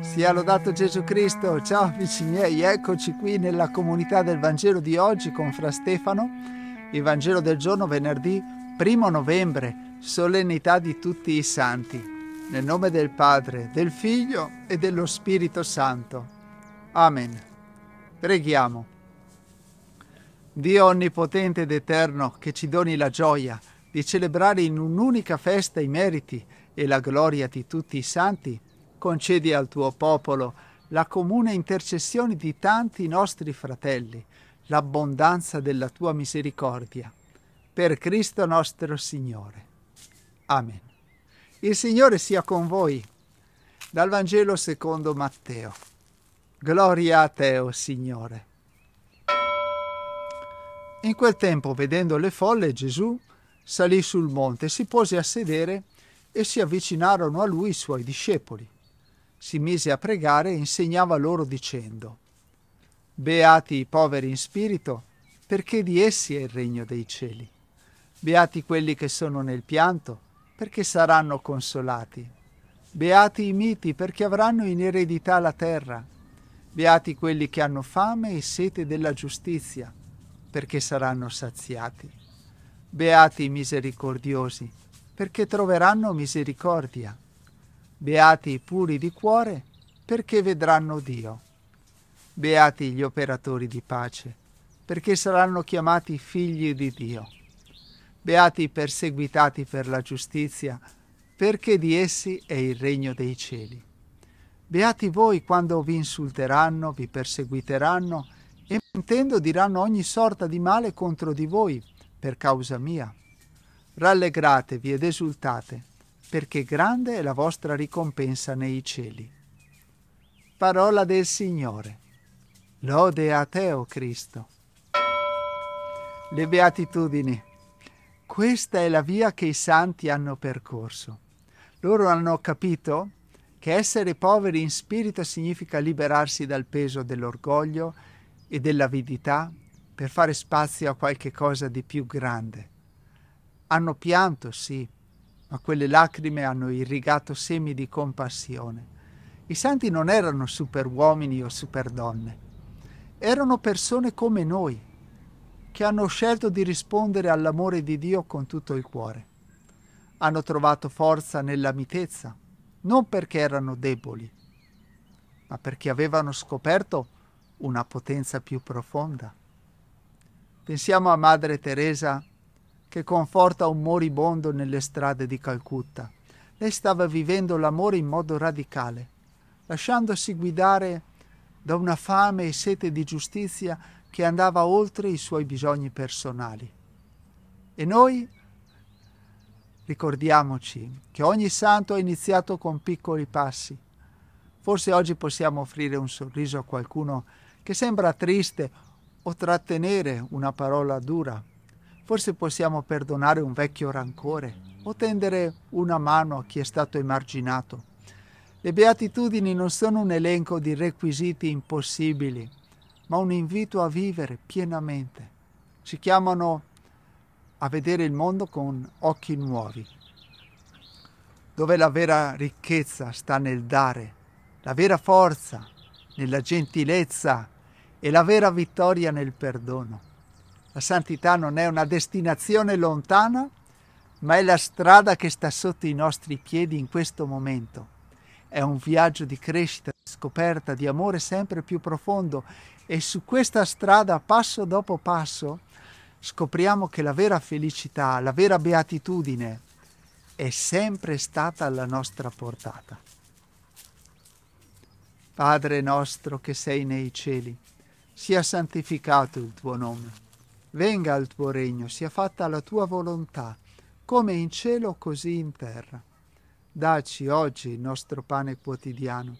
Sia lodato Gesù Cristo, ciao amici miei, eccoci qui nella comunità del Vangelo di oggi con Fra Stefano, il Vangelo del giorno venerdì 1 novembre, solennità di tutti i santi, nel nome del Padre, del Figlio e dello Spirito Santo. Amen. Preghiamo. Dio Onnipotente ed Eterno, che ci doni la gioia di celebrare in un'unica festa i meriti e la gloria di tutti i santi, concedi al tuo popolo la comune intercessione di tanti nostri fratelli, l'abbondanza della tua misericordia. Per Cristo nostro Signore. Amen. Il Signore sia con voi. Dal Vangelo secondo Matteo. Gloria a te, o oh Signore. In quel tempo, vedendo le folle, Gesù salì sul monte, si pose a sedere e si avvicinarono a lui i suoi discepoli si mise a pregare e insegnava loro dicendo Beati i poveri in spirito, perché di essi è il regno dei cieli. Beati quelli che sono nel pianto, perché saranno consolati. Beati i miti, perché avranno in eredità la terra. Beati quelli che hanno fame e sete della giustizia, perché saranno saziati. Beati i misericordiosi, perché troveranno misericordia. Beati i puri di cuore, perché vedranno Dio. Beati gli operatori di pace, perché saranno chiamati figli di Dio. Beati i perseguitati per la giustizia, perché di essi è il regno dei cieli. Beati voi quando vi insulteranno, vi perseguiteranno e mentendo diranno ogni sorta di male contro di voi per causa mia. Rallegratevi ed esultate perché grande è la vostra ricompensa nei cieli. Parola del Signore. Lode a te, o oh Cristo. Le beatitudini. Questa è la via che i santi hanno percorso. Loro hanno capito che essere poveri in spirito significa liberarsi dal peso dell'orgoglio e dell'avidità per fare spazio a qualche cosa di più grande. Hanno pianto, sì, ma quelle lacrime hanno irrigato semi di compassione. I santi non erano superuomini o superdonne, erano persone come noi, che hanno scelto di rispondere all'amore di Dio con tutto il cuore. Hanno trovato forza nella mitezza, non perché erano deboli, ma perché avevano scoperto una potenza più profonda. Pensiamo a Madre Teresa che conforta un moribondo nelle strade di Calcutta. Lei stava vivendo l'amore in modo radicale, lasciandosi guidare da una fame e sete di giustizia che andava oltre i suoi bisogni personali. E noi ricordiamoci che ogni santo ha iniziato con piccoli passi. Forse oggi possiamo offrire un sorriso a qualcuno che sembra triste o trattenere una parola dura Forse possiamo perdonare un vecchio rancore o tendere una mano a chi è stato emarginato. Le beatitudini non sono un elenco di requisiti impossibili, ma un invito a vivere pienamente. Ci chiamano a vedere il mondo con occhi nuovi, dove la vera ricchezza sta nel dare, la vera forza nella gentilezza e la vera vittoria nel perdono. La santità non è una destinazione lontana, ma è la strada che sta sotto i nostri piedi in questo momento. È un viaggio di crescita, di scoperta, di amore sempre più profondo e su questa strada, passo dopo passo, scopriamo che la vera felicità, la vera beatitudine è sempre stata alla nostra portata. Padre nostro che sei nei cieli, sia santificato il tuo nome Venga il tuo regno, sia fatta la tua volontà, come in cielo così in terra. Daci oggi il nostro pane quotidiano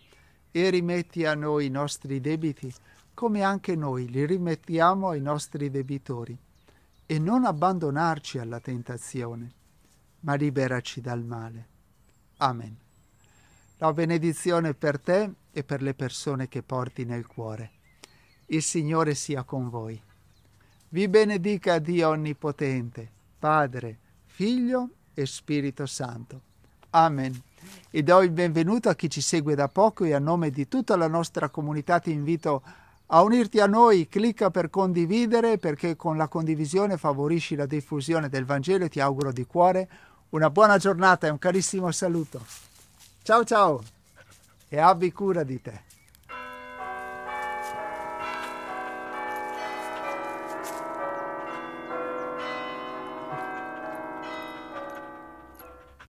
e rimetti a noi i nostri debiti, come anche noi li rimettiamo ai nostri debitori. E non abbandonarci alla tentazione, ma liberaci dal male. Amen. La benedizione per te e per le persone che porti nel cuore. Il Signore sia con voi. Vi benedica Dio Onnipotente, Padre, Figlio e Spirito Santo. Amen. E do il benvenuto a chi ci segue da poco e a nome di tutta la nostra comunità ti invito a unirti a noi. Clicca per condividere perché con la condivisione favorisci la diffusione del Vangelo e ti auguro di cuore una buona giornata e un carissimo saluto. Ciao ciao e abbi cura di te.